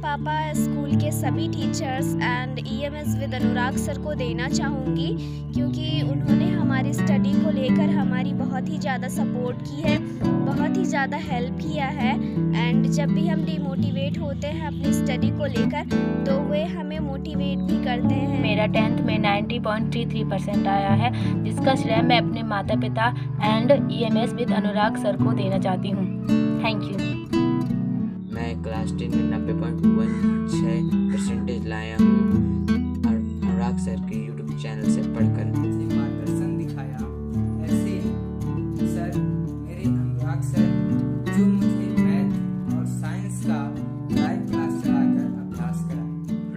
पापा स्कूल के सभी teachers and EMS with Anurag sir को देना चाहूँगी क्योंकि उन्होंने हमारी स्टडी को लेकर हमारी बहुत ही ज़्यादा सपोर्ट की है बहुत ही ज़्यादा हेल्प किया है एंड जब भी हम डिमोटिवेट होते हैं अपनी स्टडी को लेकर तो वे हमें मोटिवेट भी करते हैं मेरा टेंथ में 90.33 परसेंट आया है जिसका श्रेय मैं अपने माता पिता and S with Anurag sir को देना चाहती हूँ थैंक यू क्लास टेन में नब्बे पॉइंट वन छः परसेंटेज लाया हूँ और अनुराग सर के यूट्यूब चैनल से पढ़कर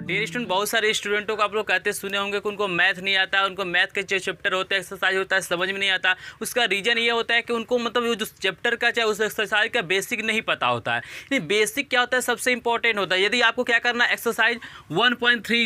डेयर स्टूडेंट बहुत सारे स्टूडेंटों को आप लोग कहते सुने होंगे कि उनको मैथ नहीं आता उनको मैथ के जो चैप्टर होते हैं एक्सरसाइज होता है समझ में नहीं आता उसका रीज़न ये होता है कि उनको मतलब जो चैप्टर का चाहे उस एक्सरसाइज का बेसिक नहीं पता होता है बेसिक क्या होता है सबसे इंपॉर्टेंट होता है यदि आपको क्या करना एक्सरसाइज वन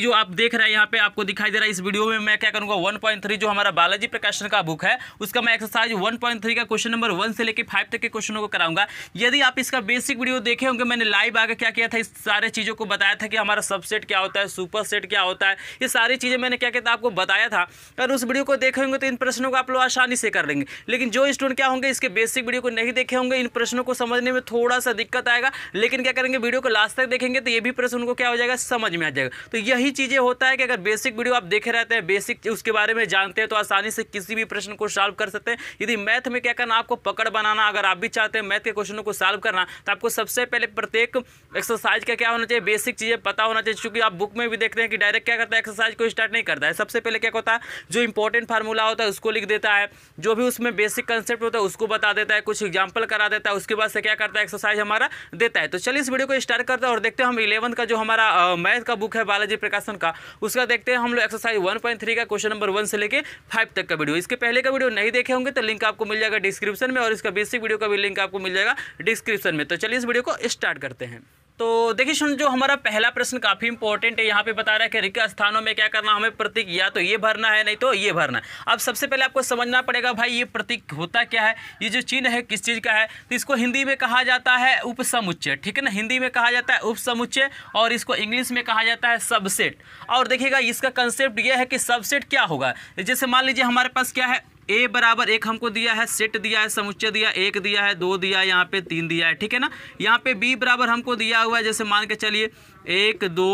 जो आप देख रहे हैं यहाँ पे आपको दिखाई दे रहा है इस वीडियो में मैं क्या करूँगा वन जो हमारा बालाजी प्रकाशन का बुक है उसका मैं एक्सरसाइज वन का क्वेश्चन नंबर वन से लेकर फाइव तक के क्वेश्चनों को कराऊंगा यदि आप इसका बेसिक वीडियो देखे होंगे मैंने लाइव आगे क्या किया था इस सारे चीज़ों को बताया था कि हमारा सबसेट क्या होता है सुपर सेट क्या होता है ये सारी चीज़ें मैंने क्या कहता आपको बताया था अगर उस वीडियो को देखे होंगे तो इन प्रश्नों को आप लोग आसानी से कर लेंगे लेकिन जो स्टूडेंट क्या होंगे इसके बेसिक वीडियो को नहीं देखे होंगे इन प्रश्नों को समझने में थोड़ा सा दिक्कत आएगा लेकिन क्या करेंगे वीडियो को लास्ट तक देखेंगे तो ये भी प्रश्न उनको क्या हो जाएगा समझ में आ जाएगा तो यही चीज़ें होता है कि अगर बेसिक वीडियो आप देखे रहते हैं बेसिक उसके बारे में जानते हैं तो आसानी से किसी भी प्रश्न को सॉल्व कर सकते हैं यदि मैथ में क्या करना आपको पकड़ बनाना अगर आप भी चाहते हैं मैथ के क्वेश्चनों को सॉल्व करना तो आपको सबसे पहले प्रत्येक एक्सरसाइज का क्या होना चाहिए बेसिक चीज़ें पता होना चाहिए चूँकि आप बुक में भी देखते हैं कि डायरेक्ट क्या करता है एक्सरसाइज को स्टार्ट नहीं करता है सबसे पहले क्या होता है जो इंपॉर्टेंट फार्मूला होता है उसको लिख देता है जो भी उसमें बेसिक कंसेप्ट होता है उसको बता देता है कुछ एग्जाम्पल करा देता है उसके बाद से क्या करता है एक्सरसाइज हमारा देता है तो चलिए इस वीडियो को स्टार्ट करता है और देखते हैं हम इलेवंथ का जो हमारा मैथ का बुक है बालाजी प्रकाशन का उसका देखते हैं हम लोग एक्सरसाइज वन का क्वेश्चन नंबर वन से लेकर फाइव तक का वीडियो इसके पहले का वीडियो नहीं देखे होंगे तो लिंक आपको मिल जाएगा डिस्क्रिप्शन में और इसका बेसिक वीडियो का भी लिंक आपको मिल जाएगा डिस्क्रिप्शन में तो चलिए इस वीडियो को स्टार्ट करते हैं तो देखिए सुन जो हमारा पहला प्रश्न काफ़ी इंपॉर्टेंट है यहाँ पे बता रहा है कि रिक्त स्थानों में क्या करना हमें प्रतीक या तो ये भरना है नहीं तो ये भरना है अब सबसे पहले आपको समझना पड़ेगा भाई ये प्रतीक होता क्या है ये जो चिन्ह है किस चीज़ का है तो इसको हिंदी में कहा जाता है उपसमुच्चय ठीक है ना हिंदी में कहा जाता है उपसमुच्चय और इसको इंग्लिश में कहा जाता है सबसेट और देखिएगा इसका कंसेप्ट यह है कि सबसेट क्या होगा जैसे मान लीजिए हमारे पास क्या है ए बराबर एक हमको दिया है सेट दिया है समुच्चय दिया एक दिया है दो दिया है यहाँ पे तीन दिया है ठीक है ना यहाँ पे बी बराबर हमको दिया हुआ है जैसे मान के चलिए एक दो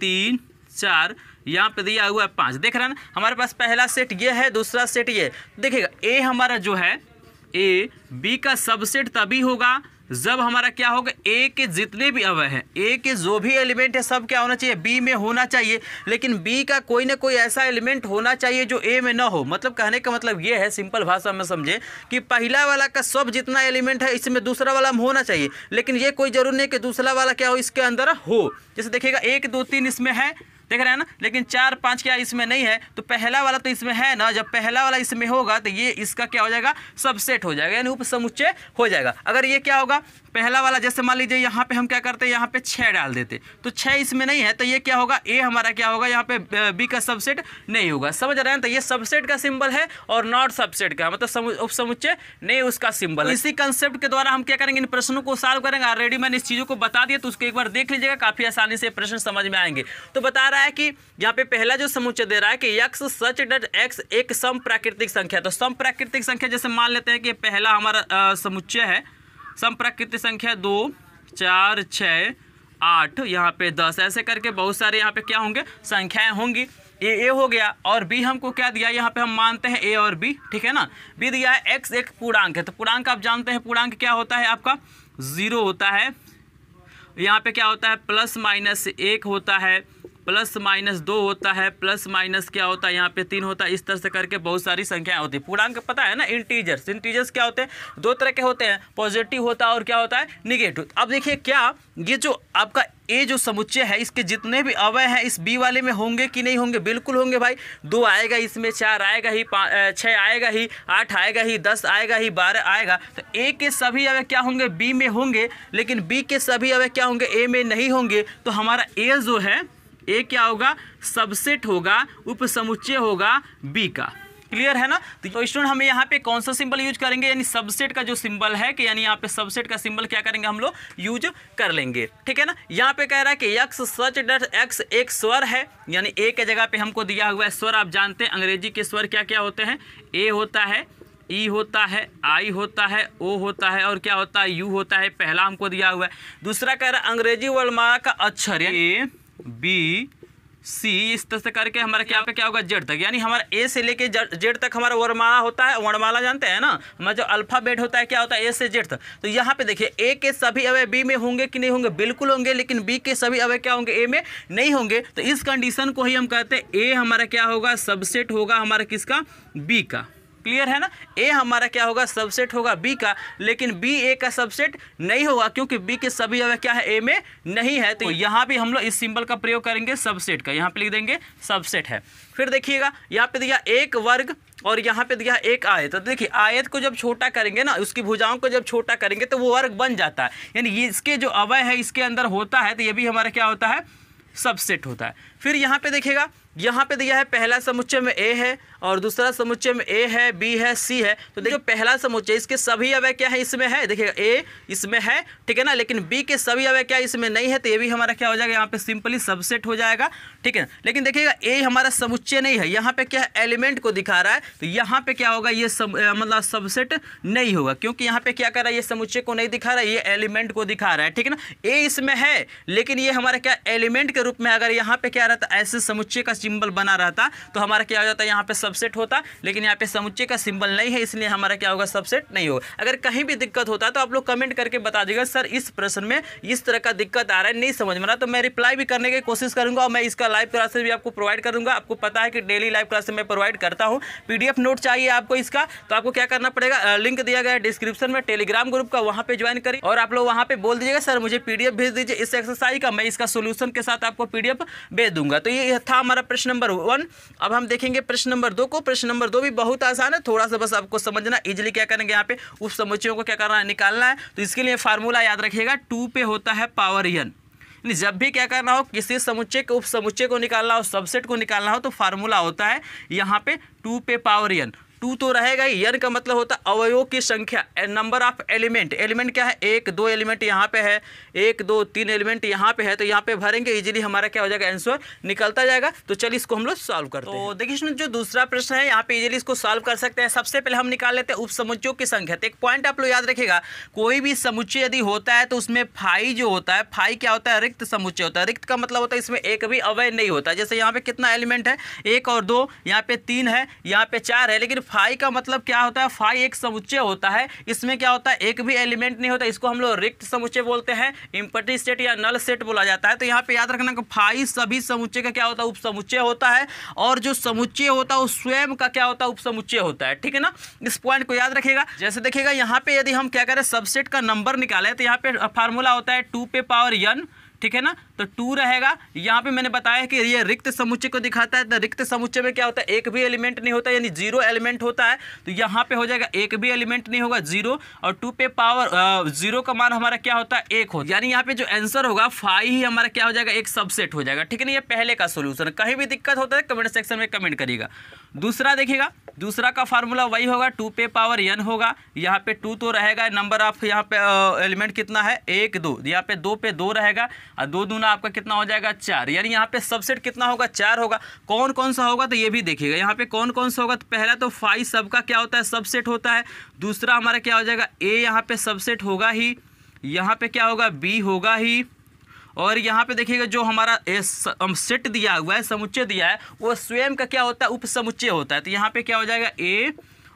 तीन चार यहाँ पे दिया हुआ है पाँच देख रहे हैं ना हमारे पास पहला सेट ये है दूसरा सेट ये देखिएगा ए हमारा जो है ए बी का सबसेट तभी होगा जब हमारा क्या होगा ए के जितने भी अवय हैं ए के जो भी एलिमेंट है सब क्या होना चाहिए बी में होना चाहिए लेकिन बी का कोई ना कोई ऐसा एलिमेंट होना चाहिए जो ए में ना हो मतलब कहने का मतलब ये है सिंपल भाषा में समझे कि पहला वाला का सब जितना एलिमेंट है इसमें दूसरा वाला में होना चाहिए लेकिन ये कोई जरूरी नहीं कि दूसरा वाला क्या हो इसके अंदर हो जैसे देखिएगा एक दो तीन इसमें है देख रहे हैं ना लेकिन चार पाँच क्या इसमें नहीं है तो पहला वाला तो इसमें है ना जब पहला वाला इसमें होगा तो ये इसका क्या हो जाएगा सबसेट हो जाएगा यानी उप हो जाएगा अगर ये क्या होगा पहला वाला जैसे मान लीजिए यहाँ पे हम क्या करते हैं यहाँ पे छः डाल देते तो छः इसमें नहीं है तो ये क्या होगा ए हमारा क्या होगा यहाँ पे बी का सबसेट नहीं होगा समझ रहे हैं तो ये सबसेट का सिंबल है और नॉट सबसेट का मतलब उप समुच्चय नहीं उसका सिंबल है इसी कंसेप्ट के द्वारा हम क्या करेंगे इन प्रश्नों को सॉल्व करेंगे ऑलरेडी मैंने इस चीज़ों को बता दिया तो उसको एक बार देख लीजिएगा काफ़ी आसानी से प्रश्न समझ में आएंगे तो बता रहा है कि यहाँ पे पहला जो समुच्चय दे रहा है कि यक्स सच डट एक्स एक सम प्राकृतिक संख्या तो सम प्राकृतिक संख्या जैसे मान लेते हैं कि पहला हमारा समुच्चय है संप्रकृति संख्या दो चार छः आठ यहाँ पे दस ऐसे करके बहुत सारे यहाँ पे क्या होंगे संख्याएं होंगी ए ए हो गया और बी हमको क्या दिया यहाँ पे हम मानते हैं ए और बी ठीक है ना बी दिया है एक्स एक पूर्णांक है तो पूर्णांक आप जानते हैं पूर्णांक क्या होता है आपका ज़ीरो होता है यहाँ पे क्या होता है प्लस माइनस एक होता है प्लस माइनस दो होता है प्लस माइनस क्या होता है यहाँ पे तीन होता है इस तरह से करके बहुत सारी संख्याएं होती है पूर्णांक पता है ना इंटीजर्स इंटीजर्स क्या होते हैं दो तरह के होते हैं पॉजिटिव होता है और क्या होता है निगेटिव अब देखिए क्या ये जो आपका ए जो समुच्चय है इसके जितने भी अवय हैं इस बी वाले में होंगे कि नहीं होंगे बिल्कुल होंगे भाई दो आएगा इसमें चार आएगा ही छः आएगा ही आठ आएगा ही दस आएगा ही बारह आएगा तो ए के सभी अवय क्या होंगे बी में होंगे लेकिन बी के सभी अवय क्या होंगे ए में नहीं होंगे तो हमारा ए जो है ए क्या होगा सबसेट होगा उपसमुच्चय होगा बी का क्लियर है ना तो स्टूडेंट हम यहाँ पे कौन सा सिंबल यूज करेंगे यानी सबसेट का जो सिंबल है कि यानी यहाँ पे सबसेट का सिंबल क्या करेंगे हम लोग यूज कर लेंगे ठीक है ना यहाँ पे कह रहा है कि यक्स सच डट एक्स एक स्वर है यानी ए के जगह पे हमको दिया हुआ है स्वर आप जानते हैं अंग्रेजी के स्वर क्या क्या होते हैं ए होता है ई e होता है आई होता है ओ होता है और क्या होता है यू होता है पहला हमको दिया हुआ है दूसरा कह रहा है अंग्रेजी वर्णमाला का अक्षर यानी बी सी इस तरह से करके हमारा क्या पे क्या होगा जेड तक यानी हमारा ए से लेके जेड तक हमारा वर्णमाला होता है वर्णमाला जानते हैं ना हमारा जो अल्फ़ाबेट होता है क्या होता है ए से जेड तक तो यहाँ पे देखिए ए के सभी अवय बी में होंगे कि नहीं होंगे बिल्कुल होंगे लेकिन बी के सभी अवय क्या होंगे ए में नहीं होंगे तो इस कंडीशन को ही हम कहते हैं ए हमारा क्या होगा सबसेट होगा हमारा किसका बी का क्लियर है ना ए हमारा क्या होगा सबसेट होगा बी का लेकिन बी ए का सबसेट नहीं होगा क्योंकि बी के सभी जगह क्या है ए में नहीं है तो यहाँ भी हम लोग इस सिंबल का प्रयोग करेंगे सबसेट का यहाँ पे लिख देंगे सबसेट है फिर देखिएगा यहाँ पे दिया एक वर्ग और यहाँ पे दिया एक आयत तो देखिए आयत को जब छोटा करेंगे ना उसकी भुजाओं को जब छोटा करेंगे तो वो वर्ग बन जाता है यानी इसके जो अवय है इसके अंदर होता है तो ये भी हमारा क्या होता है सबसेट होता है फिर यहाँ पे देखिएगा यहाँ पे दिया है पहला समुच्चय में ए है और दूसरा समुच्चय में ए है बी है सी है तो देखिए पहला समुच्चय इसके सभी अवय क्या है इसमें है देखिए ए इसमें है ठीक है ना लेकिन बी के सभी अवय क्या इसमें नहीं है तो ये भी हमारा क्या हो जाएगा यहाँ पे सिंपली सबसेट हो जाएगा ठीक है लेकिन देखिएगा ए हमारा समुच्चय नहीं है यहाँ पे क्या एलिमेंट को दिखा रहा है तो यहाँ पे क्या होगा ये मतलब सबसेट नहीं होगा क्योंकि यहाँ पे क्या कर रहा है ये समुच्चय को नहीं दिखा रहा है ये एलिमेंट को दिखा रहा है ठीक है ना ए इसमें है लेकिन ये हमारा क्या एलिमेंट के रूप में अगर यहाँ पे क्या रहता ऐसे समुच्चय का सिंबल बना रहता तो हमारा क्या हो जाता है यहाँ पे सब सबसेट होता लेकिन यहाँ पे समुच्चय का सिंबल नहीं है इसलिए हमारा क्या होगा सबसेट नहीं होगा अगर कहीं भी दिक्कत होता है तो आप लोग कमेंट करके बता दीजिएगा सर इस प्रश्न में इस तरह का दिक्कत आ रहा है नहीं समझ में रहा तो मैं रिप्लाई भी करने की कोशिश करूंगा और मैं इसका लाइव क्लासेस भी आपको प्रोवाइड करूंगा आपको पता है कि डेली लाइव क्लासेस मैं प्रोवाइड करता हूँ पीडीएफ नोट चाहिए आपको इसका तो आपको क्या करना पड़ेगा लिंक दिया गया डिस्क्रिप्शन में टेलीग्राम ग्रुप का वहाँ पर ज्वाइन करिए और आप लोग वहाँ पर बोल दीजिएगा सर मुझे पीडीएफ भेज दीजिए इस एक्सरसाइज का मैं इसका सोल्यूशन के साथ आपको पीडीएफ भेज दूंगा तो ये था हमारा प्रश्न नंबर वन अब हम देखेंगे प्रश्न नंबर दो तो को प्रश्न नंबर दो भी बहुत आसान है थोड़ा सा बस आपको समझना इजिली क्या करेंगे यहाँ पे उस समुचियों को क्या करना है निकालना है तो इसके लिए फार्मूला याद रखिएगा टू पे होता है पावर यन यानी जब भी क्या करना हो किसी समुच्चय के उप समुच्चय को निकालना हो सबसेट को निकालना हो तो फार्मूला होता है यहाँ पे टू पे पावर यन टू तो रहेगा ही यन का मतलब होता है अवयव की संख्या नंबर ऑफ एलिमेंट एलिमेंट क्या है एक दो एलिमेंट यहाँ पे है एक दो तीन एलिमेंट यहाँ पे है तो यहाँ पे भरेंगे इजीली हमारा क्या हो जाएगा आंसर निकलता जाएगा तो चलिए इसको हम लोग सॉल्व करते तो हैं देखिए जो दूसरा प्रश्न है यहाँ पे इजिली इसको सॉल्व कर सकते हैं सबसे पहले हम निकाल लेते हैं उपसमुच्चयों की संख्या तो एक पॉइंट आप लोग याद रखेगा कोई भी समुच्चय यदि होता है तो उसमें फाई जो होता है फाई क्या होता है रिक्त समुच्चय होता है रिक्त का मतलब होता है इसमें एक भी अवय नहीं होता जैसे यहाँ पे कितना एलिमेंट है एक और दो यहाँ पे तीन है यहाँ पे चार है लेकिन फाई का मतलब क्या होता है फाई एक समुच्चय होता है इसमें क्या होता है एक भी एलिमेंट नहीं होता इसको हम लोग रिक्त समुच्चय बोलते हैं इम्पटी सेट या नल सेट बोला जाता है तो यहाँ पे याद रखना कि फाई सभी समुच्चय का क्या होता है उपसमुच्चय होता है और जो समुच्चय होता है वो स्वयं का क्या होता है उपसमुच्चय होता है ठीक है ना इस पॉइंट को याद रखेगा जैसे देखिएगा यहाँ पे यदि हम क्या करें सबसेट का नंबर निकाले तो यहाँ पे फार्मूला होता है टू पे पावर यन ठीक है ना तो टू रहेगा यहाँ पे मैंने बताया कि ये रिक्त समुच्चय को दिखाता है तो रिक्त समुच्चय में क्या होता है एक भी एलिमेंट नहीं होता यानी जीरो एलिमेंट होता है तो यहाँ पे हो जाएगा एक भी एलिमेंट नहीं होगा जीरो और टू पे पावर जीरो का मान हमारा क्या होता है एक हो यानी यहाँ पे जो आंसर होगा फाइव ही हमारा क्या हो जाएगा एक सबसेट हो जाएगा ठीक है ना ये पहले का सोल्यूशन कहीं भी दिक्कत होता है कमेंट सेक्शन में कमेंट करिएगा दूसरा देखिएगा दूसरा का फार्मूला वही होगा टू पे पावर एन होगा यहाँ पे टू तो रहेगा नंबर ऑफ यहाँ पे एलिमेंट कितना है एक दो यहाँ पे दो पे दो रहेगा और दो दूना आपका कितना हो जाएगा चार यानी यहाँ पे सबसेट कितना होगा चार होगा कौन कौन सा होगा तो ये भी देखिएगा यहाँ पे कौन कौन सा होगा तो पहला तो फाइव सब का क्या होता है सबसेट होता है दूसरा हमारा क्या हो जाएगा ए यहाँ पे सबसेट होगा ही यहाँ पे क्या होगा बी होगा ही और यहाँ पे देखिएगा जो हमारा सेट दिया हुआ है समुच्चय दिया है वो स्वयं का क्या होता है उप होता है तो यहाँ पे क्या हो जाएगा ए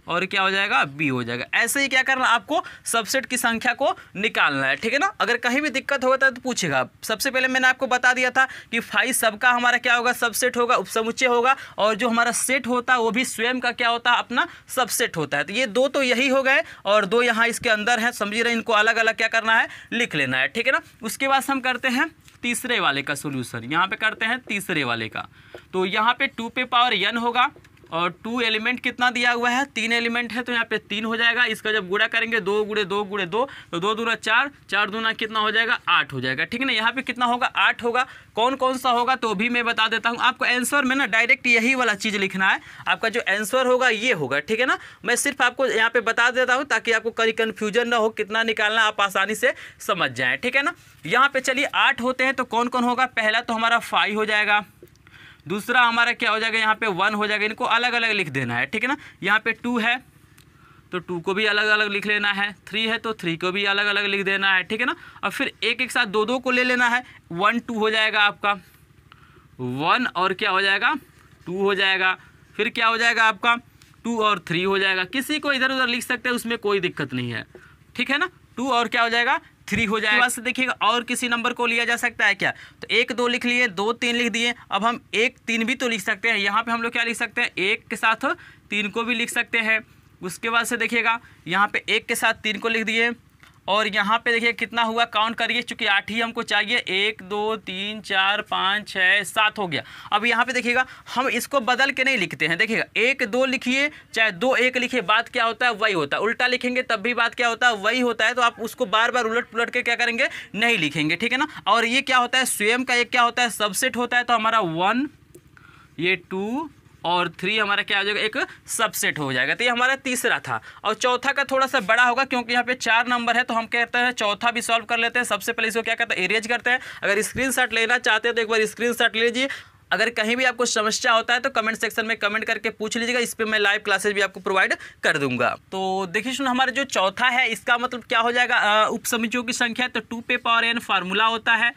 और क्या हो जाएगा बी हो जाएगा ऐसे ही क्या करना आपको सबसेट की संख्या को निकालना है ठीक है ना अगर कहीं भी दिक्कत होता है तो पूछेगा सबसे पहले मैंने आपको बता दिया था कि फाइव सबका हमारा क्या होगा सबसेट होगा उपसमुच्चय होगा और जो हमारा सेट होता है वो भी स्वयं का क्या होता है अपना सबसेट होता है तो ये दो तो यही हो गए और दो यहाँ इसके अंदर है समझी रहे इनको अलग अलग क्या करना है लिख लेना है ठीक है ना उसके बाद हम करते हैं तीसरे वाले का सोल्यूशन यहाँ पे करते हैं तीसरे वाले का तो यहाँ पे टू पे पावर यन होगा और टू एलिमेंट कितना दिया हुआ है तीन एलिमेंट है तो यहाँ पे तीन हो जाएगा इसका जब गुड़ा करेंगे दो गुड़े दो गुड़े दो तो दो दूरा चार चार दूना कितना हो जाएगा आठ हो जाएगा ठीक है ना यहाँ पे कितना होगा आठ होगा कौन कौन सा होगा तो भी मैं बता देता हूँ आपको आंसर में ना डायरेक्ट यही वाला चीज़ लिखना है आपका जो आंसर होगा ये होगा ठीक है ना मैं सिर्फ आपको यहाँ पर बता देता हूँ ताकि आपको कहीं कन्फ्यूजन ना हो कितना निकालना आप आसानी से समझ जाएँ ठीक है ना यहाँ पर चलिए आठ होते हैं तो कौन कौन होगा पहला तो हमारा फाइव हो जाएगा दूसरा हमारा क्या हो जाएगा यहाँ पे वन हो जाएगा इनको अलग अलग लिख देना है ठीक है ना यहाँ पे टू है तो टू को भी अलग अलग लिख लेना है थ्री है तो थ्री को भी अलग अलग लिख देना है ठीक है ना और फिर एक एक साथ दो दो को ले लेना है वन टू हो जाएगा आपका वन और क्या हो जाएगा टू हो जाएगा फिर क्या हो जाएगा आपका टू और थ्री हो जाएगा किसी को इधर उधर लिख सकते हैं उसमें कोई दिक्कत नहीं है ठीक है ना टू और क्या हो जाएगा थ्री हो जाएगा उसके तो देखिएगा और किसी नंबर को लिया जा सकता है क्या तो एक दो लिख लिए दो तीन लिख दिए अब हम एक तीन भी तो लिख सकते हैं यहाँ पे हम लोग क्या लिख सकते हैं एक के साथ तीन को भी लिख सकते हैं उसके बाद से देखिएगा यहाँ पे एक के साथ तीन को लिख दिए और यहाँ पे देखिए कितना हुआ काउंट करिए चूंकि आठ ही हमको चाहिए एक दो तीन चार पाँच छः सात हो गया अब यहाँ पे देखिएगा हम इसको बदल के नहीं लिखते हैं देखिएगा एक दो लिखिए चाहे दो एक लिखिए बात क्या होता है वही होता है उल्टा लिखेंगे तब भी बात क्या होता है वही होता है तो आप उसको बार बार उलट पुलट के क्या करेंगे नहीं लिखेंगे ठीक है ना और ये क्या होता है स्वयं का एक क्या होता है सबसेट होता है तो हमारा वन ये टू और थ्री हमारा क्या हो जाएगा एक सबसेट हो जाएगा तो ये हमारा तीसरा था और चौथा का थोड़ा सा बड़ा होगा क्योंकि यहाँ पे चार नंबर है तो हम कहते हैं चौथा भी सॉल्व कर लेते हैं सबसे पहले इसको क्या कहते हैं एरेज करते हैं अगर स्क्रीन लेना चाहते हैं तो एक बार स्क्रीन ले लीजिए अगर कहीं भी आपको समस्या होता है तो कमेंट सेक्शन में कमेंट करके पूछ लीजिएगा इस पर मैं लाइव क्लासेस भी आपको प्रोवाइड कर दूंगा तो देखिए सुन हमारा जो चौथा है इसका मतलब क्या हो जाएगा उपसमितियों की संख्या तो टू पे पावर एन फार्मूला होता है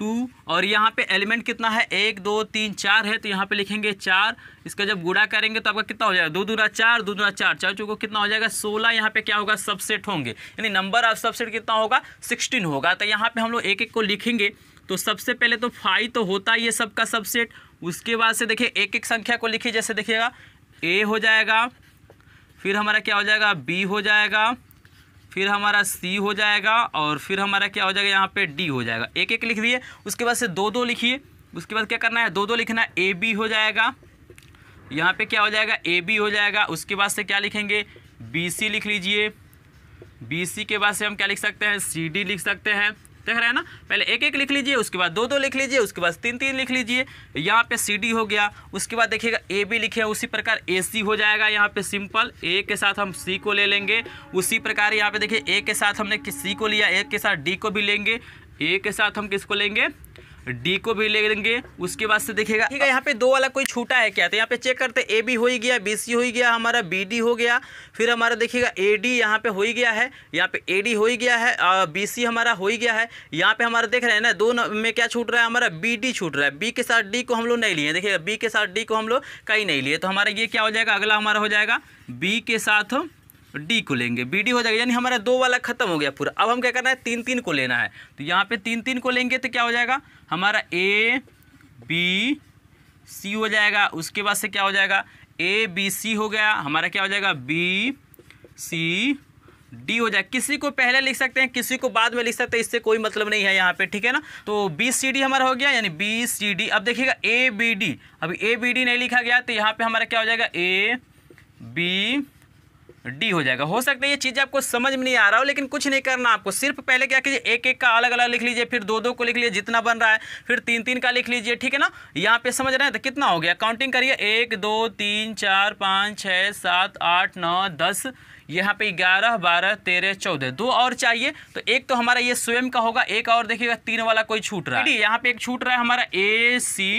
टू और यहाँ पे एलिमेंट कितना है एक दो तीन चार है तो यहाँ पे लिखेंगे चार इसका जब गुड़ा करेंगे तो आपका कितना हो जाएगा दो दूरा चार दो दूरा चार चार चौको कितना हो जाएगा सोलह यहाँ पे क्या होगा सबसेट होंगे यानी नंबर ऑफ सबसेट कितना होगा सिक्सटीन होगा तो यहाँ पर हम लोग एक एक को लिखेंगे तो सबसे पहले तो फाइव तो होता ही है सबका सबसेट उसके बाद से देखिए एक एक संख्या को लिखिए जैसे देखिएगा ए हो जाएगा फिर हमारा क्या हो जाएगा बी हो जाएगा फिर हमारा सी हो जाएगा और फिर हमारा क्या हो जाएगा यहाँ पे डी हो जाएगा एक एक लिख दिए उसके बाद से दो दो लिखिए उसके बाद क्या करना है दो दो लिखना है ए बी हो जाएगा यहाँ पे क्या हो जाएगा ए बी हो जाएगा उसके बाद से क्या लिखेंगे बी सी लिख लीजिए बी सी के बाद से हम क्या लिख सकते हैं सी डी लिख सकते हैं देख रहे हैं ना पहले एक एक लिख लीजिए उसके बाद दो दो लिख लीजिए उसके बाद तीन तीन लिख लीजिए यहाँ पे सी डी हो गया उसके बाद देखिएगा ए बी लिखे उसी प्रकार ए सी हो जाएगा यहाँ पे सिंपल ए के साथ हम सी को ले लेंगे उसी प्रकार यहाँ पे देखिए ए के साथ हमने सी को लिया ए के साथ डी को भी लेंगे ए के साथ हम किसको लेंगे डी को भी ले लेंगे उसके बाद से देखेगा ठीक है यहाँ पे दो वाला कोई छूटा है क्या तो यहाँ पे चेक करते ए बी हो ही गया बी सी हो ही गया हमारा बी डी हो गया फिर हमारा देखिएगा ए डी यहाँ पे हो ही गया है यहाँ पे ए डी हो ही गया है बी सी हमारा हो ही गया है यहाँ पे हमारा देख रहे हैं ना दो में क्या छूट रहा है हमारा बी डी छूट रहा है बी के साथ डी को हम लोग नहीं लिए देखिएगा बी के साथ डी को हम लोग कहीं नहीं लिए तो हमारा ये क्या हो जाएगा अगला हमारा हो जाएगा बी के साथ डी को लेंगे बी डी हो जाएगा यानी हमारा दो वाला खत्म हो गया पूरा अब हम क्या करना है तीन तीन को लेना है तो यहाँ पे तीन तीन को लेंगे तो क्या हो जाएगा हमारा ए बी सी हो जाएगा उसके बाद से क्या हो जाएगा ए बी सी हो गया हमारा क्या हो जाएगा बी सी डी हो जाए किसी को पहले लिख सकते हैं किसी को बाद में लिख सकते हैं इससे कोई मतलब नहीं है यहाँ पे ठीक है ना तो बी सी डी हमारा हो गया यानी बी सी डी अब देखिएगा ए बी डी अभी ए बी डी नहीं लिखा गया तो यहाँ पे हमारा क्या हो जाएगा ए बी डी हो जाएगा हो सकता है ये चीज़ आपको समझ में नहीं आ रहा हो लेकिन कुछ नहीं करना आपको सिर्फ पहले क्या कीजिए एक एक का अलग अलग लिख लीजिए फिर दो दो को लिख लीजिए जितना बन रहा है फिर तीन तीन का लिख लीजिए ठीक है ना यहाँ पे समझ रहे हैं तो कितना हो गया काउंटिंग करिए एक दो तीन चार पाँच छः सात आठ नौ दस यहाँ पे ग्यारह बारह तेरह चौदह दो और चाहिए तो एक तो हमारा ये स्वयं का होगा एक और देखिएगा तीन वाला कोई छूट रहा है यहाँ पे एक छूट रहा है हमारा ए सी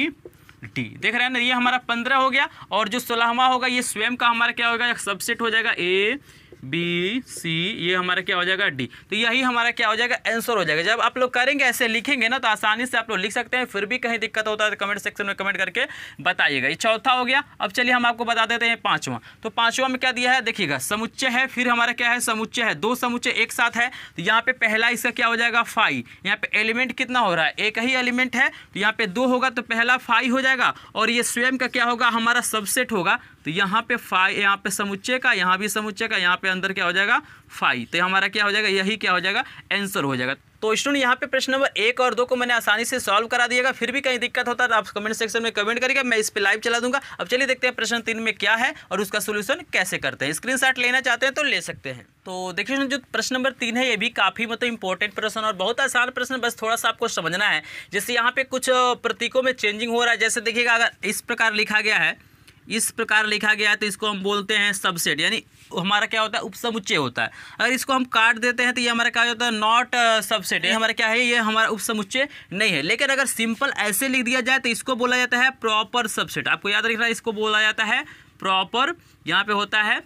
डी देख रहे हैं ना ये हमारा पंद्रह हो गया और जो सोलहवा होगा ये स्वयं का हमारा क्या होगा सबसेट हो जाएगा ए बी सी ये हमारा क्या हो जाएगा डी तो यही हमारा क्या हो जाएगा आंसर हो जाएगा जब आप लोग करेंगे ऐसे लिखेंगे ना तो आसानी से आप लोग लिख सकते हैं फिर भी कहीं दिक्कत होता है तो कमेंट सेक्शन में कमेंट करके बताइएगा ये चौथा हो गया अब चलिए हम आपको बता देते हैं पाँचवा तो पाँचवा में क्या दिया है देखिएगा समुच्चय है फिर हमारा क्या है समुच्चय है दो समुच्चय एक साथ है तो यहाँ पे पहला इसका क्या हो जाएगा फाई यहाँ पे एलिमेंट कितना हो रहा है एक ही एलिमेंट है तो यहाँ पे दो होगा तो पहला फाई हो जाएगा और ये स्वयं का क्या होगा हमारा सबसेट होगा तो यहाँ पे फाइव यहाँ पे समुच्चय का यहाँ भी समुच्चय का यहाँ पे अंदर क्या हो जाएगा फाइव तो हमारा क्या हो जाएगा यही क्या हो जाएगा आंसर हो जाएगा तो स्टूडेंट यहाँ पे प्रश्न नंबर एक और दो को मैंने आसानी से सॉल्व करा दिएगा फिर भी कहीं दिक्कत होता है तो आप कमेंट सेक्शन में कमेंट करिएगा मैं इस पर लाइव चला दूंगा अब चलिए देखते हैं प्रश्न तीन में क्या है और उसका सोल्यूशन कैसे करते हैं स्क्रीन लेना चाहते हैं तो ले सकते हैं तो देखिए जो प्रश्न नंबर तीन है ये भी काफ़ी मतलब इंपॉर्टेंट प्रश्न और बहुत आसान प्रश्न बस थोड़ा सा आपको समझना है जैसे यहाँ पे कुछ प्रतीकों में चेंजिंग हो रहा है जैसे देखिएगा अगर इस प्रकार लिखा गया है इस प्रकार लिखा गया है तो इसको हम बोलते हैं सबसेट यानी हमारा क्या होता है उपसमुच्चय होता है अगर इसको हम काट देते हैं तो ये हमारा क्या होता है नॉट सबसेट uh, ये हमारा क्या है ये हमारा उपसमुच्चय नहीं है लेकिन अगर सिंपल ऐसे लिख दिया जाए तो इसको बोला जाता है प्रॉपर सबसेट आपको याद रखना इसको बोला जाता है प्रॉपर यहाँ पे होता है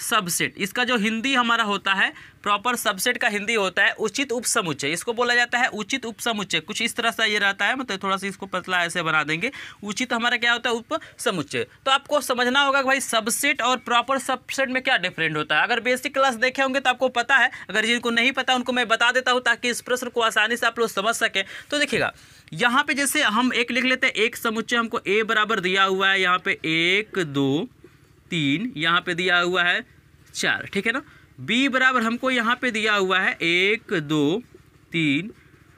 सबसेट इसका जो हिंदी हमारा होता है प्रॉपर सबसेट का हिंदी होता है उचित उपसमुच्चय इसको बोला जाता है उचित उपसमुच्चय कुछ इस तरह से ये रहता है मतलब थोड़ा सा इसको पतला ऐसे बना देंगे उचित हमारा क्या होता है उपसमुच्चय तो आपको समझना होगा भाई सबसेट और प्रॉपर सबसेट में क्या डिफरेंट होता है अगर बेसिक क्लास देखे होंगे तो आपको पता है अगर जिनको नहीं पता उनको मैं बता देता हूँ ताकि इस प्रश्न को आसानी से आप लोग समझ सकें तो देखिएगा यहाँ पे जैसे हम एक लिख लेते हैं एक समुच्चय हमको ए बराबर दिया हुआ है यहाँ पे एक दो तीन यहाँ पे दिया हुआ है चार ठीक है ना बी बराबर हमको यहाँ पे दिया हुआ है एक दो तीन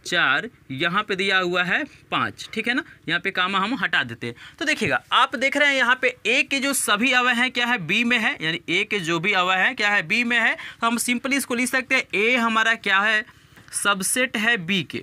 चार यहाँ पे दिया हुआ है पाँच ठीक है ना यहाँ पे कामा हम हटा देते हैं तो देखिएगा आप देख रहे हैं यहाँ पे ए के जो सभी अवय हैं क्या है बी में है यानी ए के जो भी अवय हैं क्या है बी में है तो हम सिंपली इसको लिख सकते हैं ए हमारा क्या है सबसेट है बी के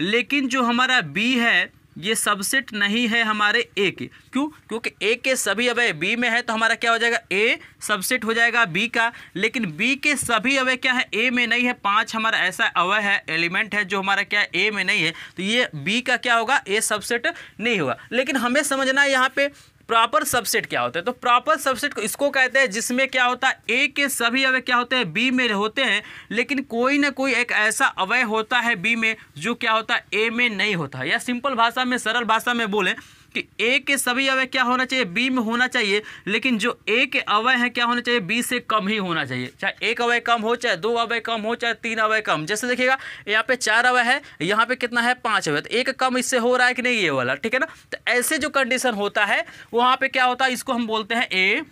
लेकिन जो हमारा बी है ये सबसेट नहीं है हमारे ए के क्यों क्योंकि ए के सभी अवय बी में है तो हमारा क्या हो जाएगा ए सबसेट हो जाएगा बी का लेकिन बी के सभी अवय क्या है ए में नहीं है पाँच हमारा ऐसा अवय है एलिमेंट है जो हमारा क्या ए में नहीं है तो ये बी का क्या होगा ए सबसेट नहीं होगा लेकिन हमें समझना है यहाँ पे प्रॉपर सबसेट क्या होता है तो प्रॉपर सबसेट इसको कहते हैं जिसमें क्या होता है ए के सभी अवय क्या होते हैं बी में होते हैं लेकिन कोई ना कोई एक ऐसा अवय होता है बी में जो क्या होता है ए में नहीं होता है या सिंपल भाषा में सरल भाषा में बोलें कि ए के सभी अवय क्या होना चाहिए बी में होना चाहिए लेकिन जो ए के अवय हैं क्या होना चाहिए बी से कम ही होना चाहिए चाहे एक अवय कम हो चाहे दो अवय कम हो चाहे तीन अवय कम जैसे देखिएगा यहाँ पे चार अवय है यहाँ पे कितना है पांच अवय तो एक कम इससे हो रहा है कि नहीं ये वाला ठीक है ना तो ऐसे जो कंडीशन होता है वहाँ पर क्या होता है इसको हम बोलते हैं ए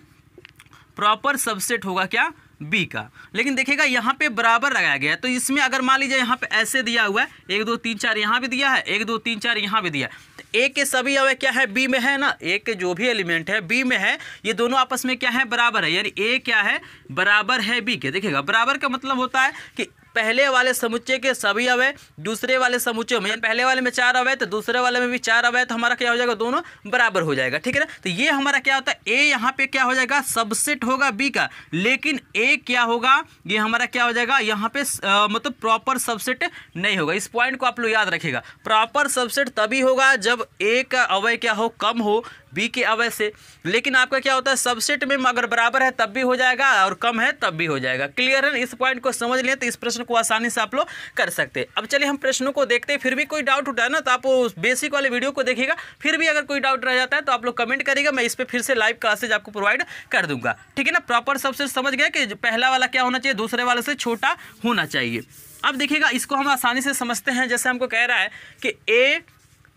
प्रॉपर सबसेट होगा क्या बी का लेकिन देखिएगा यहाँ पे बराबर लगाया गया है तो इसमें अगर मान लीजिए यहाँ पे ऐसे दिया हुआ है एक दो तीन चार यहाँ भी दिया है एक दो तीन चार यहाँ भी दिया है तो ए के सभी अवय क्या है बी में है ना ए के जो भी एलिमेंट है बी में है ये दोनों आपस में क्या है बराबर है यानी ए क्या है बराबर है बी के देखिएगा बराबर का मतलब होता है कि पहले वाले समुच्चय के सभी अवय दूसरे वाले समुच्चय में पहले वाले में चार अवय तो दूसरे वाले में भी चार अवय तो हमारा क्या हो जाएगा दोनों बराबर हो जाएगा ठीक है ना तो ये हमारा क्या होता है ए यहाँ पे क्या हो जाएगा सबसेट होगा बी का लेकिन ए क्या होगा ये हमारा क्या हो जाएगा यहाँ पे मतलब प्रॉपर सबसेट नहीं होगा इस पॉइंट को आप लोग याद रखेगा प्रॉपर सबसेट तभी होगा जब ए का अवय क्या हो कम हो बी के से लेकिन आपका क्या होता है सबसेट में अगर बराबर है तब भी हो जाएगा और कम है तब भी हो जाएगा क्लियर है इस पॉइंट को समझ लें तो इस प्रश्न को आसानी से आप लोग कर सकते हैं अब चलिए हम प्रश्नों को देखते हैं फिर भी कोई डाउट उठा ना तो आप उस बेसिक वाले वीडियो को देखिएगा फिर भी अगर कोई डाउट रह जाता है तो आप लोग कमेंट करिएगा मैं इस पर फिर से लाइव क्लासेज आपको प्रोवाइड कर दूंगा ठीक है ना प्रॉपर सबसेट समझ गया कि पहला वाला क्या होना चाहिए दूसरे वाले से छोटा होना चाहिए अब देखिएगा इसको हम आसानी से समझते हैं जैसे हमको कह रहा है कि ए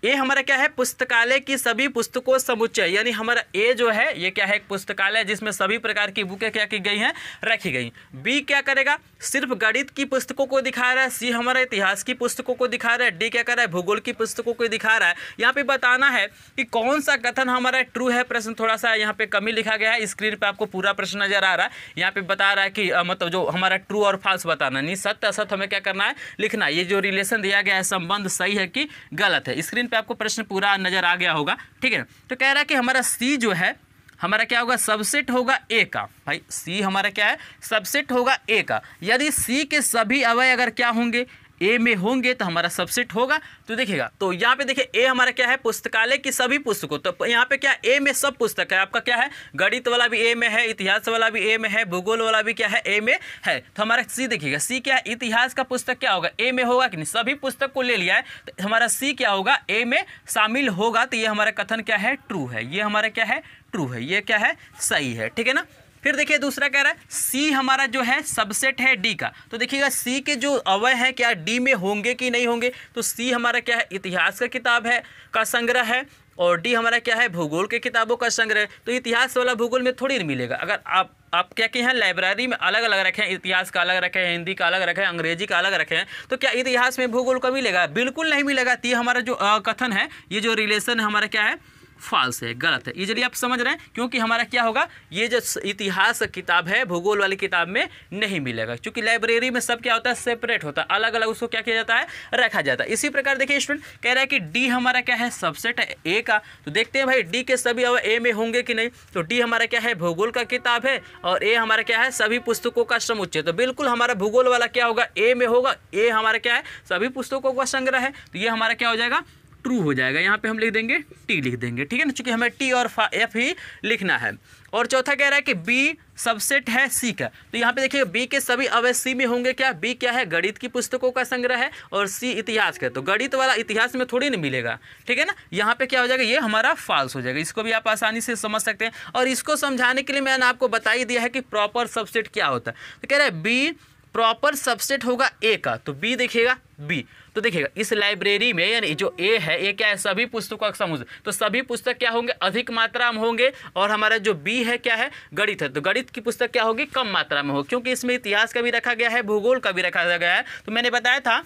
ये हमारा क्या है पुस्तकालय की सभी पुस्तकों समुच्चय यानी हमारा ए जो है ये क्या है एक पुस्तकालय जिसमें सभी प्रकार की बुकें क्या की गई हैं रखी गई बी क्या करेगा सिर्फ गणित की पुस्तकों को दिखा रहा है सी हमारा इतिहास की पुस्तकों को दिखा रहा है डी क्या कर रहा है भूगोल की पुस्तकों को दिखा रहा है यहाँ पे बताना है कि कौन सा कथन हमारा ट्रू है प्रश्न थोड़ा सा यहाँ पे कमी लिखा गया है स्क्रीन पर आपको पूरा प्रश्न नजर आ रहा है यहाँ पे बता रहा है कि मतलब जो हमारा ट्रू और फॉल्स बताना नहीं सत्य असत्य हमें क्या करना है लिखना ये जो रिलेशन दिया गया है संबंध सही है कि गलत है स्क्रीन स्क्रीन पे आपको प्रश्न पूरा नज़र आ गया होगा ठीक है तो कह रहा है कि हमारा सी जो है हमारा क्या होगा सबसेट होगा ए का भाई सी हमारा क्या है सबसेट होगा ए का यदि सी के सभी अवय अगर क्या होंगे ए में होंगे तो हमारा सबसेट होगा तो देखिएगा तो यहाँ पे देखिए ए हमारा क्या है पुस्तकालय की सभी पुस्तकों तो यहाँ पे क्या ए में सब पुस्तक है आपका क्या है गणित वाला भी ए में है इतिहास वाला भी ए में है भूगोल वाला भी क्या है ए में है तो हमारा सी देखिएगा सी क्या है इतिहास का पुस्तक क्या होगा ए में होगा कि नहीं सभी पुस्तक को ले लिया है तो हमारा सी क्या होगा ए में शामिल होगा तो ये हमारा कथन क्या है ट्रू है ये हमारा क्या है ट्रू है ये क्या है सही है ठीक है ना फिर देखिए दूसरा कह रहा है सी हमारा जो है सबसेट है डी का तो देखिएगा सी के जो अवय है क्या डी में होंगे कि नहीं होंगे तो सी हमारा क्या है इतिहास का किताब है का संग्रह है और डी हमारा क्या है भूगोल के किताबों का संग्रह तो इतिहास वाला भूगोल में थोड़ी मिलेगा अगर आप आप क्या कि हैं लाइब्रेरी में अलग अलग रखें इतिहास का अलग रखें हिंदी का अलग रखें अंग्रेजी का अलग रखें तो क्या इतिहास में भूगोल का मिलेगा बिल्कुल नहीं मिलेगा तो ये हमारा जो आ, कथन है ये जो रिलेशन हमारा क्या है फॉल्स है गलत है इजिली आप समझ रहे हैं क्योंकि हमारा क्या होगा ये जो इतिहास किताब है भूगोल वाली किताब में नहीं मिलेगा क्योंकि लाइब्रेरी में सब क्या होता है सेपरेट होता है अलग अलग उसको क्या किया जाता है रखा जाता है इसी प्रकार देखिए स्टूडेंट कह रहा है कि डी हमारा क्या है सबसेट है ए का तो देखते हैं भाई डी के सभी अब ए में होंगे कि नहीं तो डी हमारा क्या है भूगोल का किताब है और ए हमारा क्या है सभी पुस्तकों का समुच्चय तो बिल्कुल हमारा भूगोल वाला क्या होगा ए में होगा ए हमारा क्या है सभी पुस्तकों का संग्रह है तो ये हमारा क्या हो जाएगा ट्रू हो जाएगा यहाँ पे हम लिख देंगे टी लिख देंगे ठीक है ना चूंकि हमें टी और एफ ही लिखना है और चौथा कह रहा है कि बी सबसेट है सी का तो यहाँ पे देखिए बी के सभी अवय सी में होंगे क्या बी क्या है गणित की पुस्तकों का संग्रह है और सी इतिहास का तो गणित वाला इतिहास में थोड़ी नहीं मिलेगा ठीक है ना यहाँ पे क्या हो जाएगा ये हमारा फॉल्स हो जाएगा इसको भी आप आसानी से समझ सकते हैं और इसको समझाने के लिए मैंने आपको बता ही दिया है कि प्रॉपर सबसेट क्या होता है तो कह रहा है बी प्रॉपर सबसेट होगा ए का तो बी देखिएगा बी तो देखिएगा इस लाइब्रेरी में यानी जो ए है ये क्या है सभी पुस्तकों का समूह तो सभी पुस्तक क्या होंगे अधिक मात्रा में होंगे और हमारा जो बी है क्या है गणित है तो गणित की पुस्तक क्या होगी कम मात्रा में हो क्योंकि इसमें इतिहास का भी रखा गया है भूगोल का भी रखा गया है तो मैंने बताया था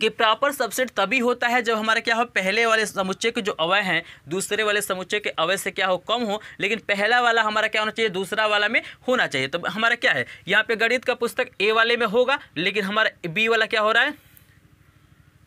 कि प्रॉपर सबसेट तभी होता है जब हमारा क्या हो पहले वाले समुच्चय के जो अवय हैं दूसरे वाले समुच्चय के अवय से क्या हो कम हो लेकिन पहला वाला हमारा क्या होना चाहिए दूसरा वाला में होना चाहिए तो हमारा क्या है यहाँ पे गणित का पुस्तक ए वाले में होगा लेकिन हमारा बी वाला क्या हो रहा है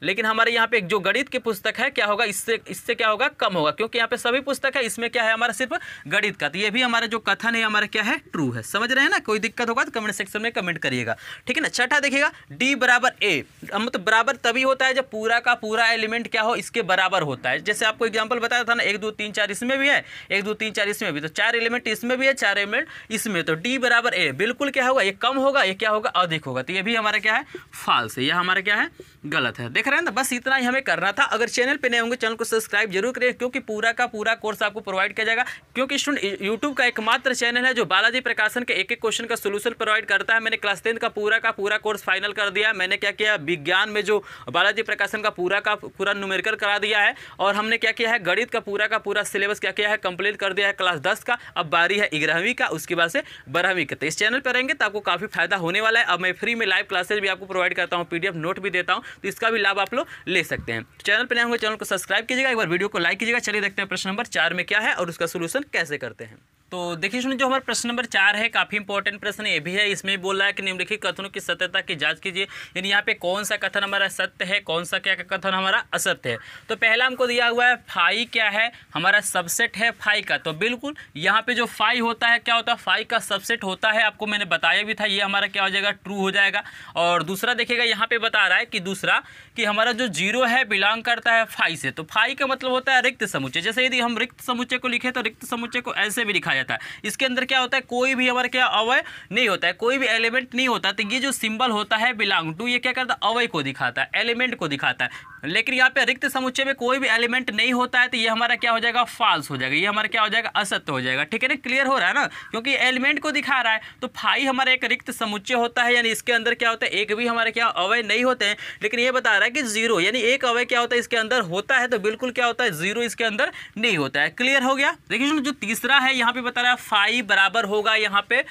लेकिन हमारे यहाँ पे जो गणित की पुस्तक है क्या होगा इससे इससे क्या होगा कम होगा क्योंकि यहाँ पे सभी पुस्तक है इसमें क्या है हमारा सिर्फ गणित का तो ये भी हमारा जो कथन है हमारा क्या है ट्रू है समझ रहे हैं ना कोई दिक्कत होगा तो कमेंट सेक्शन में कमेंट करिएगा ठीक है ना छठा देखिएगा डी बराबर ए मतलब बराबर तभी होता है जब पूरा का पूरा एलिमेंट क्या हो इसके बराबर होता है जैसे आपको एग्जाम्पल बताया था ना एक दो तीन चार इसमें भी है एक दो तीन चार इसमें भी तो चार एलिमेंट इसमें भी है चार एलिमेंट इसमें तो डी बराबर ए बिल्कुल क्या होगा ये कम होगा ये क्या होगा अधिक होगा तो ये भी हमारा क्या है फॉल्स है यह हमारा क्या है गलत है देख रहे हैं ना बस इतना ही हमें करना था अगर चैनल पर नए होंगे चैनल को सब्सक्राइब जरूर करें क्योंकि पूरा का पूरा कोर्स आपको प्रोवाइड किया जाएगा क्योंकि स्टूडेंट यूट्यूब का एकमात्र चैनल है जो बालाजी प्रकाशन के एक एक क्वेश्चन का सोल्यूशन प्रोवाइड करता है मैंने क्लास टेंथ का पूरा का पूरा कोर्स फाइनल कर दिया मैंने क्या किया विज्ञान में जो बालाजी प्रकाशन का पूरा का पूरा नुमेरिकल करा दिया है और हमने क्या किया है गणित का पूरा का पूरा सिलेबस क्या किया है कंप्लीट कर दिया है क्लास दस का अब बारी है ग्यारहवीं का उसके बाद से बारहवीं का तो इस चैनल पर रहेंगे तो आपको काफ़ी फायदा होने वाला है अब मैं फ्री में लाइव क्लासेज भी आपको प्रोवाइड करता हूँ पीडीएफ नोट भी देता हूँ तो इसका भी लाभ आप लोग ले सकते हैं तो चैनल पर नए होंगे चैनल को सब्सक्राइब कीजिएगा एक बार वीडियो को लाइक कीजिएगा चलिए देखते हैं प्रश्न नंबर चार में क्या है और उसका सोल्यूशन कैसे करते हैं तो देखिए सुनिए जो हमारा प्रश्न नंबर चार है काफ़ी इंपॉर्टेंट प्रश्न ये भी है इसमें बोल रहा है कि निम्नलिखित कथनों की सत्यता की जांच कीजिए यानी यहाँ पे कौन सा कथन हमारा सत्य है कौन सा क्या कथन हमारा असत्य है तो पहला हमको दिया हुआ है फाई क्या है हमारा सबसेट है फाई का तो बिल्कुल यहाँ पे जो फाई होता है क्या होता है फाई का सबसेट होता है आपको मैंने बताया भी था ये हमारा क्या हो जाएगा ट्रू हो जाएगा और दूसरा देखिएगा यहाँ पे बता रहा है कि दूसरा कि हमारा जो जीरो है बिलोंग करता है फाई से तो फाई का मतलब होता है रिक्त समुचे जैसे यदि हम रिक्त समुचे को लिखे तो रिक्त समुचे को ऐसे भी लिखा रहता है इसके अंदर क्या होता है कोई भी हमारा क्या अवय नहीं होता है कोई भी एलिमेंट नहीं होता तो ये जो सिंबल होता है बिलोंग टू ये क्या करता है अवय को दिखाता है एलिमेंट को दिखाता है लेकिन यहाँ पे रिक्त समुच्चय में कोई भी एलिमेंट नहीं होता है तो ये हमारा क्या हो जाएगा फॉल्स हो जाएगा ये हमारा क्या हो जाएगा असत्य हो जाएगा ठीक है ना क्लियर हो रहा है ना क्योंकि एलिमेंट को दिखा रहा है तो फाई हमारा एक रिक्त समुच्चय होता है यानी इसके अंदर क्या होता है एक भी हमारे क्या अवय नहीं होते हैं लेकिन ये बता रहा है कि जीरो यानी एक अवय क्या होता है इसके अंदर होता है तो बिल्कुल क्या होता है जीरो इसके अंदर नहीं होता है क्लियर हो गया देखिए जो तीसरा है यहाँ पे बता रहा है फाई बराबर होगा यहाँ पे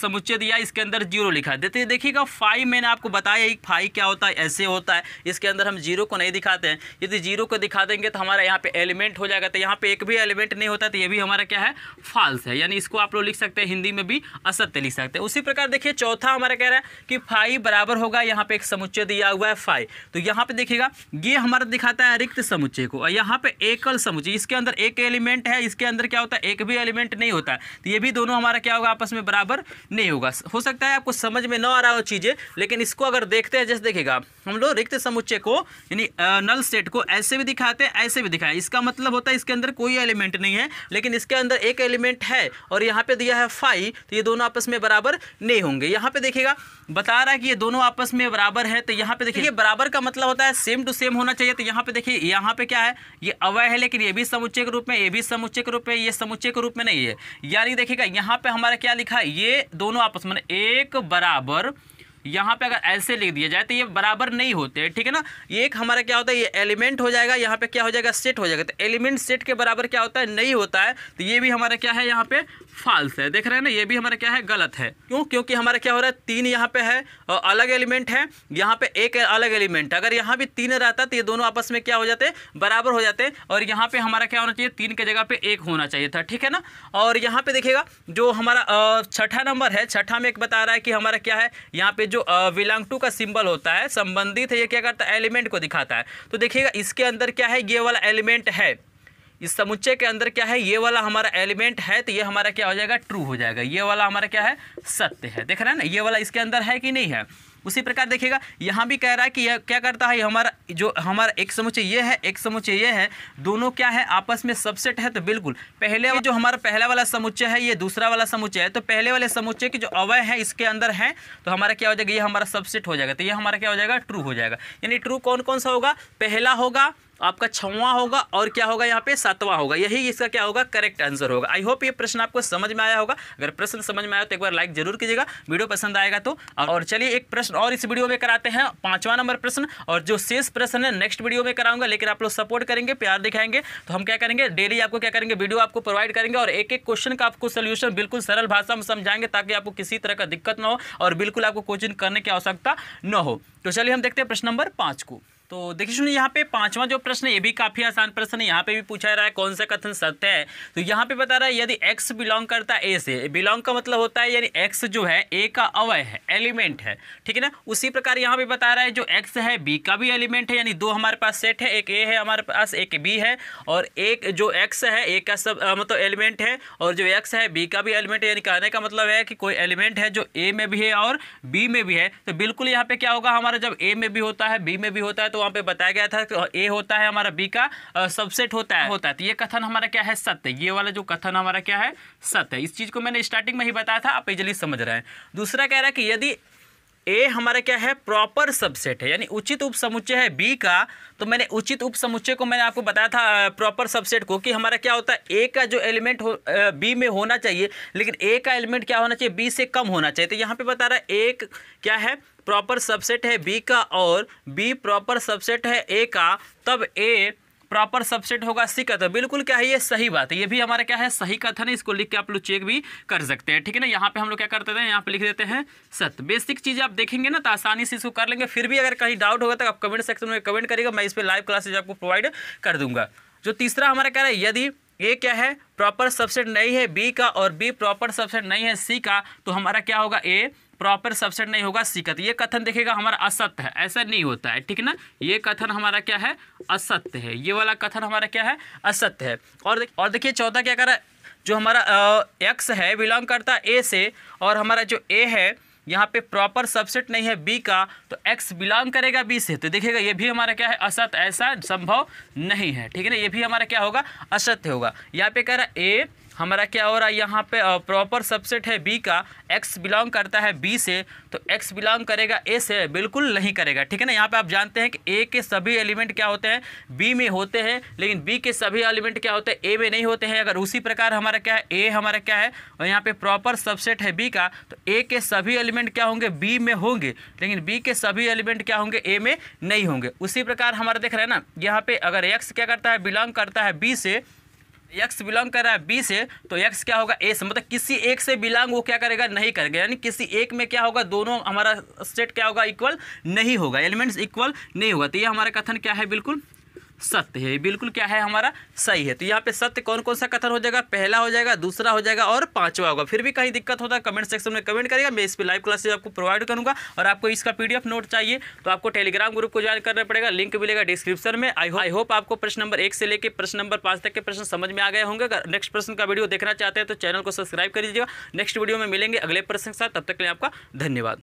समुच्चय दिया इसके अंदर जीरो लिखा देते देखिएगा फाई मैंने आपको बताया फाई क्या होता है ऐसे होता है इसके अंदर हम जीरो को नहीं दिखाते हैं यदि जीरो को दिखा देंगे तो हमारा यहाँ पे एलिमेंट हो जाएगा तो यहाँ पे एक भी एलिमेंट नहीं होता तो ये भी हमारा क्या है फाल्स है यानी इसको आप लोग लिख सकते हैं हिंदी में भी असत्य लिख सकते हैं उसी प्रकार देखिए चौथा हमारा कह रहा है कि फाइव बराबर होगा यहाँ पे एक समुच्चय दिया हुआ है फाइव तो यहाँ पे देखिएगा ये हमारा दिखाता है रिक्त समुच्चय को और यहाँ पे एकल समुच्चय इसके अंदर एक एलिमेंट है इसके अंदर क्या होता है एक भी एलिमेंट नहीं होता तो ये भी दोनों हमारा क्या होगा आपस में बराबर नहीं होगा हो सकता है आपको समझ में न आ रहा हो चीज़ें लेकिन इसको अगर देखते हैं जैसे देखिएगा हम लोग रिक्त समुच्चय को यानी नल सेट को ऐसे भी दिखाते हैं ऐसे भी दिखाएं इसका मतलब होता है इसके अंदर कोई एलिमेंट नहीं है लेकिन इसके अंदर एक एलिमेंट है और यहाँ पे दिया है फाइव तो ये दोनों आपस में बराबर नहीं होंगे यहाँ पे देखिएगा बता रहा है कि ये दोनों आपस में बराबर है तो यहाँ पे देखिए बराबर का मतलब होता है सेम टू सेम होना चाहिए तो यहाँ पे देखिए यहाँ पे क्या है ये अवय है लेकिन ये भी समुच्चय के रूप में ये भी समुच्चय के रूप में ये समुच्चय के रूप में नहीं है यानी देखिएगा यहाँ पे हमारा क्या लिखा है ये दोनों आपस में एक बराबर यहाँ पे अगर ऐसे लिख दिया जाए तो ये बराबर नहीं होते ठीक है ना ये एक हमारा क्या होता है ये एलिमेंट हो जाएगा यहाँ पे क्या हो जाएगा सेट हो जाएगा तो एलिमेंट सेट के बराबर क्या होता है नहीं होता है तो ये भी हमारा क्या है यहाँ पे फाल्स है देख रहे हैं ना ये भी हमारा क्या है गलत है क्यों क्योंकि हमारा क्या हो रहा है तीन यहाँ पे है और अलग एलिमेंट है यहाँ पे एक अलग एलिमेंट अगर यहाँ भी तीन रहता तो ये दोनों आपस में क्या हो जाते बराबर हो जाते और यहाँ पे हमारा क्या होना चाहिए तीन के जगह पे एक होना चाहिए था ठीक है ना और यहाँ पे देखिएगा जो हमारा छठा नंबर है छठा में एक बता रहा है कि हमारा क्या है यहाँ पे जो जो विलोंग टू का सिंबल होता है संबंधित है ये क्या करता है एलिमेंट को दिखाता है तो देखिएगा इसके अंदर क्या है ये वाला एलिमेंट है इस समुच्चय के अंदर क्या है ये वाला हमारा एलिमेंट है तो ये हमारा क्या हो जाएगा ट्रू हो जाएगा ये वाला हमारा क्या है सत्य है देख रहे हैं ना ये वाला इसके अंदर है कि नहीं है उसी प्रकार देखिएगा यहाँ भी कह रहा है कि यह क्या करता है हमारा जो हमारा एक समुच्चय ये है एक समुच्चय ये है दोनों क्या है आपस में सबसेट है तो बिल्कुल पहले जो हमारा पहला वाला समुच्चय है ये दूसरा वाला समुच्चय है तो पहले वाले समुच्चय की जो अवय है इसके अंदर है तो हमारा क्या हो जाएगा ये हमारा सबसेट हो जाएगा तो ये हमारा क्या हो जाएगा ट्रू हो जाएगा यानी ट्रू कौन कौन सा होगा पहला होगा आपका छवा होगा और क्या होगा यहाँ पे सातवां होगा यही इसका क्या होगा करेक्ट आंसर होगा आई होप ये प्रश्न आपको समझ में आया होगा अगर प्रश्न समझ में आया तो एक बार लाइक जरूर कीजिएगा वीडियो पसंद आएगा तो और चलिए एक प्रश्न और इस वीडियो में कराते हैं पांचवा नंबर प्रश्न और जो शेष प्रश्न है नेक्स्ट वीडियो में कराऊंगा लेकिन आप लोग सपोर्ट करेंगे प्यार दिखाएंगे तो हम क्या करेंगे डेली आपको क्या करेंगे वीडियो आपको प्रोवाइड करेंगे और एक एक क्वेश्चन का आपको सोल्यूशन बिल्कुल सरल भाषा में समझाएंगे ताकि आपको किसी तरह का दिक्कत न हो और बिल्कुल आपको कोचिंग करने की आवश्यकता न हो तो चलिए हम देखते हैं प्रश्न नंबर पाँच को तो देखिए सुनिए यहाँ पे पांचवा जो प्रश्न है ये भी काफ़ी आसान प्रश्न है यहाँ पे भी पूछा रहा है कौन सा कथन सत्य है तो यहाँ पे बता रहा है यदि एक्स बिलोंग करता है ए से बिलोंग का मतलब होता है यानी एक्स जो है ए का अवय है एलिमेंट है ठीक है ना उसी प्रकार यहाँ पे बता रहा है जो एक्स है बी का भी एलिमेंट है यानी दो हमारे पास सेट है एक ए है हमारे पास एक बी है और एक जो एक्स है ए का सब मतलब एलिमेंट है और जो एक्स है बी का भी एलिमेंट है यानी कहने का मतलब है कि कोई एलिमेंट है जो ए में भी है और बी में भी है तो बिल्कुल यहाँ पे क्या होगा हमारा जब ए में भी होता है बी में भी होता है तो तो वहाँ पे बताया गया था कि ए होता है हमारा बी का सबसेट होता है होता है तो ये कथन हमारा क्या है सत्य ये वाला जो कथन हमारा क्या है सत्य इस चीज़ को मैंने स्टार्टिंग में ही बताया था आप इजली समझ रहे हैं दूसरा कह रहा है कि यदि ए हमारा क्या है प्रॉपर सबसेट है यानी उचित उपसमुच्चय है बी का तो मैंने उचित उपसमुच्चय को मैंने आपको बताया था प्रॉपर सबसेट को कि हमारा क्या होता है ए का जो एलिमेंट हो बी में होना चाहिए लेकिन ए का एलिमेंट क्या होना चाहिए बी से कम होना चाहिए तो यहाँ पे बता रहा है एक क्या है प्रॉपर सबसेट है बी का और बी प्रॉपर सबसेट है ए का तब ए प्रॉपर सबसेट होगा सी का तो बिल्कुल क्या है ये सही बात है ये भी हमारा क्या है सही कथन है इसको लिख के आप लोग चेक भी कर सकते हैं ठीक है ना यहाँ पे हम लोग क्या करते हैं यहाँ पे लिख देते हैं सत्य बेसिक चीज़ें आप देखेंगे ना तो आसानी से इसको कर लेंगे फिर भी अगर कहीं डाउट होगा तो आप कमेंट सेक्शन में कमेंट करिएगा मैं इस पर लाइव क्लासेज आपको प्रोवाइड कर दूंगा जो तीसरा हमारा क्या है यदि ये क्या है प्रॉपर सबसेट नहीं है बी का और बी प्रॉपर सबसेट नहीं है सी का तो हमारा क्या होगा ए प्रॉपर सबसेट नहीं होगा सिकत ये कथन देखेगा हमारा असत्य है ऐसा नहीं होता है ठीक ना ये कथन हमारा क्या है असत्य है ये वाला कथन हमारा क्या है असत्य है और देख, और देखिए चौथा क्या करा जो हमारा एक्स है बिलोंग करता ए से और हमारा जो ए है यहाँ पे प्रॉपर सबसेट नहीं है बी का तो एक्स बिलोंग करेगा बी से तो देखिएगा ये भी हमारा क्या है असत ऐसा संभव नहीं है ठीक है ना ये भी हमारा क्या होगा असत्य होगा यहाँ पे कह रहा है ए हमारा क्या हो रहा है यहाँ पे प्रॉपर सबसेट है बी का एक्स बिलोंग करता है बी से तो एक्स बिलोंग करेगा ए से बिल्कुल नहीं करेगा ठीक है ना यहाँ पे आप जानते हैं कि ए के सभी एलिमेंट क्या होते हैं बी में होते हैं लेकिन बी के सभी एलिमेंट क्या होते हैं ए में नहीं होते हैं अगर उसी प्रकार हमारा क्या है ए हमारा क्या है और यहाँ पे प्रॉपर सबसेट है बी का तो ए के सभी एलिमेंट क्या होंगे बी में होंगे लेकिन बी के सभी एलिमेंट क्या होंगे ए में नहीं होंगे उसी प्रकार हमारा देख रहे हैं ना यहाँ पे अगर एक्स क्या करता है बिलोंग करता है बी से एक्स बिलोंग कर रहा है बी से तो एक्स क्या होगा ए से मतलब किसी एक से बिलोंग वो क्या करेगा नहीं करेगा यानी किसी एक में क्या होगा दोनों हमारा स्टेट क्या होगा इक्वल नहीं होगा एलिमेंट्स इक्वल नहीं होगा तो ये हमारा कथन क्या है बिल्कुल सत्य है बिल्कुल क्या है हमारा सही है तो यहाँ पे सत्य कौन कौन सा कथन हो जाएगा पहला हो जाएगा दूसरा हो जाएगा और पांचवा होगा फिर भी कहीं दिक्कत होता है कमेंट सेक्शन में कमेंट करेगा मैं इस पर लाइव क्लासेज आपको प्रोवाइड करूँगा और आपको इसका पीडीएफ नोट चाहिए तो आपको टेलीग्राम ग्रुप को ज्वाइन करना पड़ेगा लिंक मिलेगा डिस्क्रिप्शन में आई आई होप आपको प्रश्न नंबर एक से लेकर प्रश्न नंबर पाँच तक के प्रश्न समझ में आ गए होंगे अगर नेक्स्ट प्रश्न का वीडियो देखना चाहते हैं तो चैनल को सब्सक्राइब कर दीजिएगा नेक्स्ट वीडियो में मिलेंगे अगले प्रश्न के साथ तब तक के लिए आपका धन्यवाद